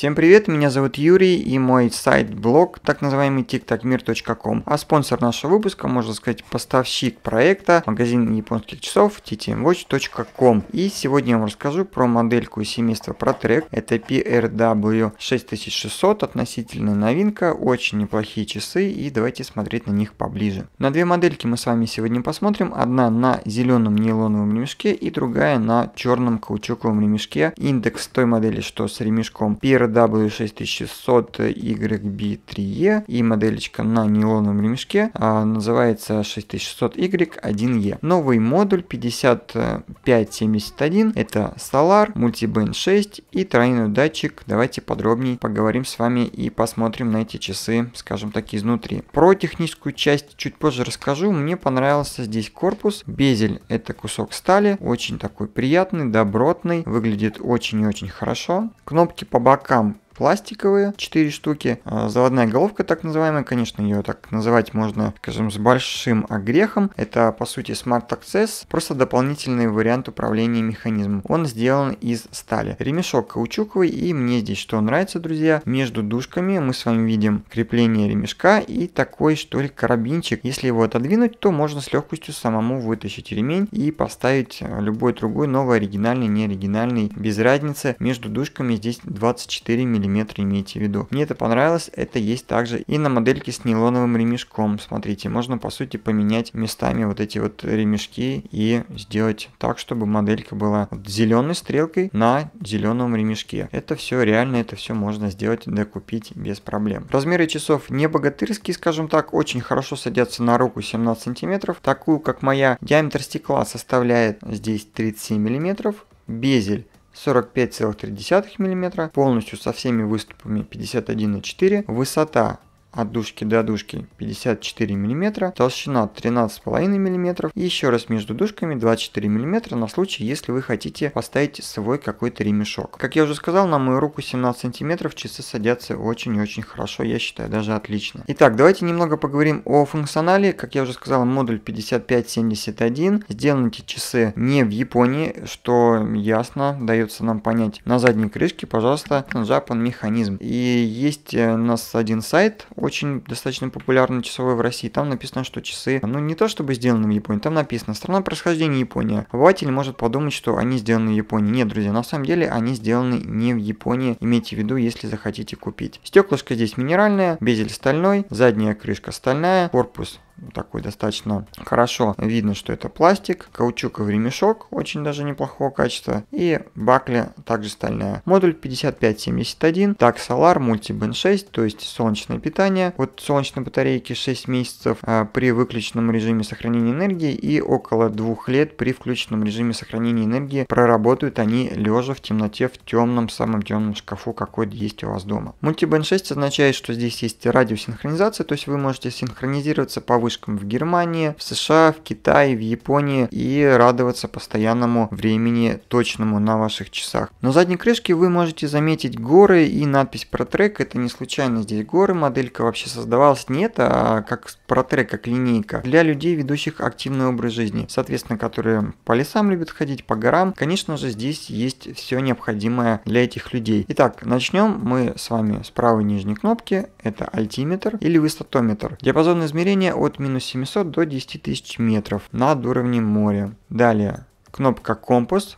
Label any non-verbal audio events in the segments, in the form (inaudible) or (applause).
Всем привет, меня зовут Юрий и мой сайт-блог, так называемый tiktokmir.com. А спонсор нашего выпуска, можно сказать, поставщик проекта, магазин японских часов ttmwatch.com. И сегодня я вам расскажу про модельку семейства ProTrek. Это PRW 6600, относительная новинка, очень неплохие часы и давайте смотреть на них поближе. На две модельки мы с вами сегодня посмотрим. Одна на зеленом нейлоновом ремешке и другая на черном каучуковом ремешке. Индекс той модели, что с ремешком PRW W6600YB3E и моделечка на нейлоновом ремешке а, называется 6600Y1E. Новый модуль 5571 это Solar, Multiband 6 и тройной датчик. Давайте подробнее поговорим с вами и посмотрим на эти часы, скажем так, изнутри. Про техническую часть чуть позже расскажу. Мне понравился здесь корпус. Безель это кусок стали, очень такой приятный, добротный, выглядит очень и очень хорошо. Кнопки по бокам пластиковые, 4 штуки. А, заводная головка так называемая, конечно, ее так называть можно, скажем, с большим огрехом. Это, по сути, Smart Access, просто дополнительный вариант управления механизмом. Он сделан из стали. Ремешок каучуковый, и мне здесь что нравится, друзья, между дужками мы с вами видим крепление ремешка и такой, что ли, карабинчик. Если его отодвинуть, то можно с легкостью самому вытащить ремень и поставить а, любой другой, новый, оригинальный, неоригинальный, без разницы. Между дужками здесь 24 мм мм имейте в виду. Мне это понравилось, это есть также и на модельке с нейлоновым ремешком. Смотрите, можно по сути поменять местами вот эти вот ремешки и сделать так, чтобы моделька была зеленой стрелкой на зеленом ремешке. Это все реально, это все можно сделать, докупить без проблем. Размеры часов не богатырские, скажем так, очень хорошо садятся на руку 17 сантиметров. Такую, как моя, диаметр стекла составляет здесь 37 миллиметров. Безель 45,3 мм, полностью со всеми выступами 51,4, высота от дужки до дужки 54 мм, толщина 13,5 мм и еще раз между дужками 24 мм на случай, если вы хотите поставить свой какой-то ремешок. Как я уже сказал, на мою руку 17 см часы садятся очень-очень и хорошо, я считаю, даже отлично. Итак, давайте немного поговорим о функционале. Как я уже сказал, модуль 5571. Сделаны эти часы не в Японии, что ясно, дается нам понять. На задней крышке, пожалуйста, Japan механизм. И есть э, у нас один сайт очень достаточно популярный часовой в России. Там написано, что часы, ну не то чтобы сделаны в Японии, там написано страна происхождения Япония. Обыватель может подумать, что они сделаны в Японии. Нет, друзья, на самом деле они сделаны не в Японии. Имейте в виду, если захотите купить. Стеклышко здесь минеральное, безель стальной, задняя крышка стальная, корпус такой достаточно хорошо видно, что это пластик, каучуковый ремешок, очень даже неплохого качества, и бакли также стальная. Модуль 5571, так Solar Multiband 6, то есть солнечное питание, вот солнечной батарейки 6 месяцев э, при выключенном режиме сохранения энергии и около 2 лет при включенном режиме сохранения энергии проработают они лежа в темноте в темном, самом темном шкафу, какой есть у вас дома. Multiband 6 означает, что здесь есть радиосинхронизация, то есть вы можете синхронизироваться по вышкам в Германии, в США, в Китае, в Японии и радоваться постоянному времени точному на ваших часах. На задней крышке вы можете заметить горы и надпись про трек. Это не случайно здесь горы. Моделька вообще создавалась не это, а как про трек, как линейка для людей, ведущих активный образ жизни, соответственно, которые по лесам любят ходить, по горам. Конечно же, здесь есть все необходимое для этих людей. Итак, начнем мы с вами с правой нижней кнопки. Это альтиметр или высотометр. Диапазон измерения от минус 700 до 10 тысяч метров над уровнем моря. Далее кнопка компас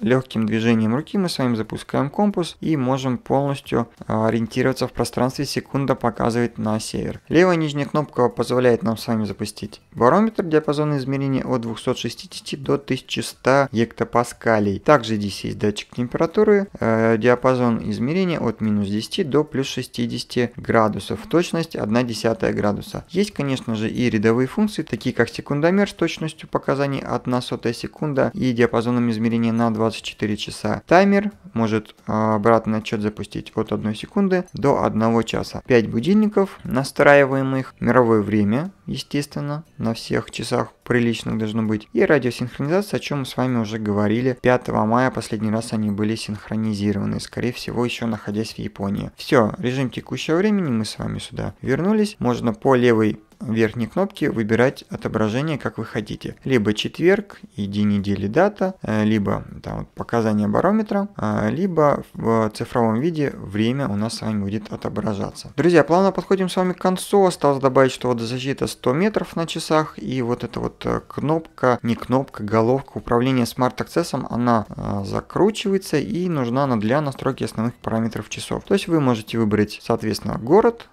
Легким движением руки мы с вами запускаем компас и можем полностью э, ориентироваться в пространстве. Секунда показывает на север. Левая нижняя кнопка позволяет нам с вами запустить барометр диапазона измерения от 260 до 1100 гектопаскалей. Также здесь есть датчик температуры, э, диапазон измерения от минус 10 до плюс 60 градусов. Точность 1 десятая градуса. Есть, конечно же, и рядовые функции, такие как секундомер с точностью показаний 1 сотая секунда и диапазоном измерения на 2 24 часа. Таймер может а, обратный отчет запустить от 1 секунды до 1 часа. 5 будильников, настраиваемых мировое время, естественно, на всех часах приличных должно быть. И радиосинхронизация, о чем мы с вами уже говорили. 5 мая последний раз они были синхронизированы, скорее всего, еще находясь в Японии. Все, режим текущего времени, мы с вами сюда вернулись. Можно по левой верхней кнопке выбирать отображение, как вы хотите. Либо четверг и день недели дата, э, либо там, показания барометра, э, либо в цифровом виде время у нас с вами будет отображаться. Друзья, плавно подходим с вами к концу. Осталось добавить, что водозащита 100 метров на часах и вот это вот вот э, кнопка, не кнопка, головка управления Smart Access, она э, закручивается и нужна она для настройки основных параметров часов. То есть вы можете выбрать, соответственно, город,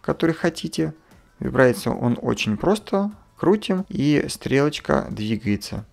который хотите. Выбирается он очень просто, крутим и стрелочка двигается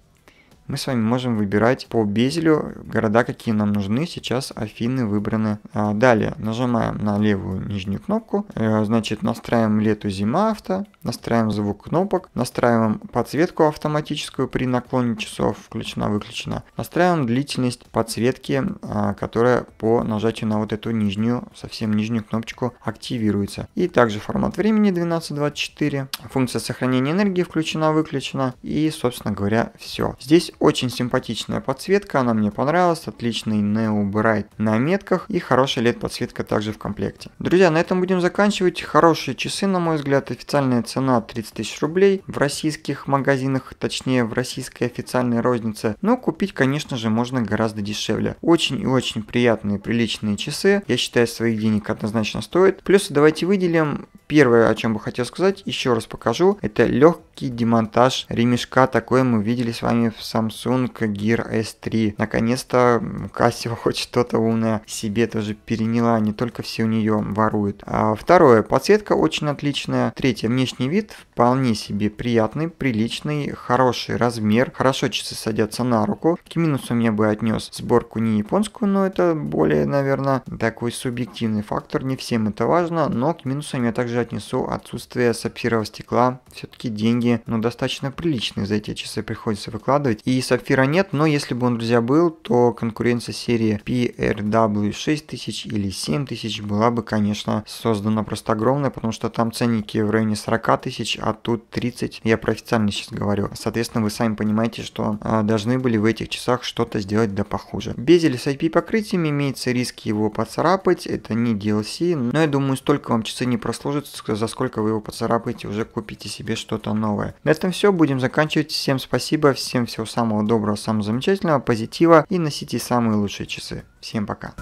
мы с вами можем выбирать по безелю города, какие нам нужны. Сейчас Афины выбраны. А, далее нажимаем на левую нижнюю кнопку, э, значит настраиваем лету зима авто, настраиваем звук кнопок, настраиваем подсветку автоматическую при наклоне часов, включена-выключена, настраиваем длительность подсветки, а, которая по нажатию на вот эту нижнюю, совсем нижнюю кнопочку активируется. И также формат времени 1224, функция сохранения энергии включена-выключена и, собственно говоря, все. Здесь очень симпатичная подсветка, она мне понравилась, отличный Neo Bright на метках и хорошая LED подсветка также в комплекте. Друзья, на этом будем заканчивать. Хорошие часы, на мой взгляд, официальная цена 30 тысяч рублей в российских магазинах, точнее в российской официальной рознице, но купить, конечно же, можно гораздо дешевле. Очень и очень приятные, приличные часы, я считаю, своих денег однозначно стоит. Плюс давайте выделим Первое, о чем бы хотел сказать, еще раз покажу, это легкий демонтаж ремешка. такой, мы видели с вами в Samsung Gear S3. Наконец-то Casio (laughs) хоть что-то умное себе тоже переняла, не только все у нее воруют. А второе, подсветка очень отличная. Третье, внешний вид вполне себе приятный, приличный, хороший размер. Хорошо часы садятся на руку. К минусам я бы отнес сборку не японскую, но это более, наверное, такой субъективный фактор. Не всем это важно, но к минусам я также же отнесу отсутствие сапфирового стекла. Все-таки деньги, ну, достаточно приличные за эти часы приходится выкладывать. И сапфира нет, но если бы он, друзья, был, то конкуренция серии PRW 6000 или 7000 была бы, конечно, создана просто огромная, потому что там ценники в районе 40 тысяч, а тут 30. Я про официально сейчас говорю. Соответственно, вы сами понимаете, что а, должны были в этих часах что-то сделать да похуже. Безель с IP-покрытием имеется риск его поцарапать, это не DLC, но я думаю, столько вам часы не прослужит, за сколько вы его поцарапаете, уже купите себе что-то новое. На этом все, будем заканчивать. Всем спасибо, всем всего самого доброго, самого замечательного, позитива и носите самые лучшие часы. Всем пока.